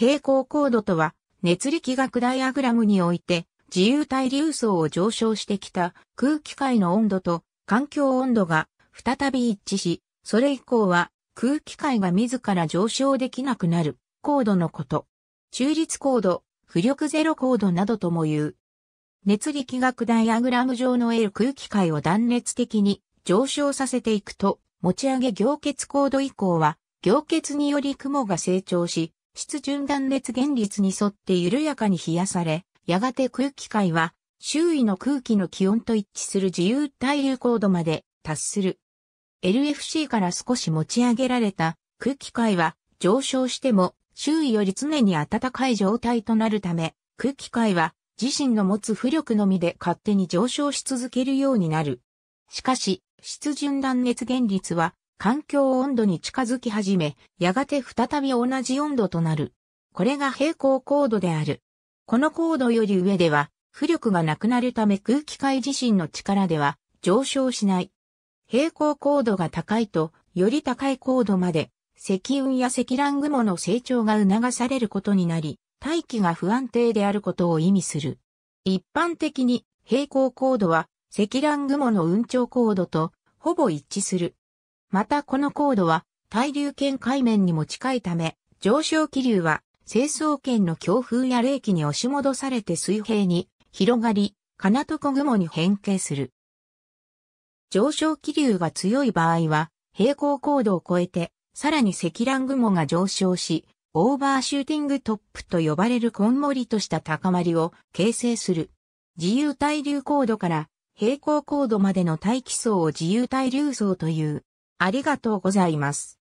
平行高度とは、熱力学ダイアグラムにおいて、自由対流層を上昇してきた空気界の温度と環境温度が再び一致し、それ以降は空気界が自ら上昇できなくなる高度のこと。中立高度、浮力ゼロ高度などとも言う。熱力学ダイアグラム上の得る空気界を断熱的に上昇させていくと、持ち上げ凝結高度以降は、凝結により雲が成長し、湿潤断熱原率に沿って緩やかに冷やされ、やがて空気階は周囲の空気の気温と一致する自由対流高度まで達する。LFC から少し持ち上げられた空気階は上昇しても周囲より常に暖かい状態となるため空気階は自身の持つ浮力のみで勝手に上昇し続けるようになる。しかし、湿潤断熱原率は環境温度に近づき始め、やがて再び同じ温度となる。これが平行高度である。この高度より上では、浮力がなくなるため空気界自身の力では上昇しない。平行高度が高いと、より高い高度まで、積雲や積乱雲の成長が促されることになり、大気が不安定であることを意味する。一般的に、平行高度は、積乱雲の雲頂高度と、ほぼ一致する。またこの高度は、対流圏海面にも近いため、上昇気流は、成層圏の強風や冷気に押し戻されて水平に広がり、金床雲に変形する。上昇気流が強い場合は、平行高度を超えて、さらに積乱雲が上昇し、オーバーシューティングトップと呼ばれるこんもりとした高まりを形成する。自由対流高度から平行高度までの大気層を自由対流層という。ありがとうございます。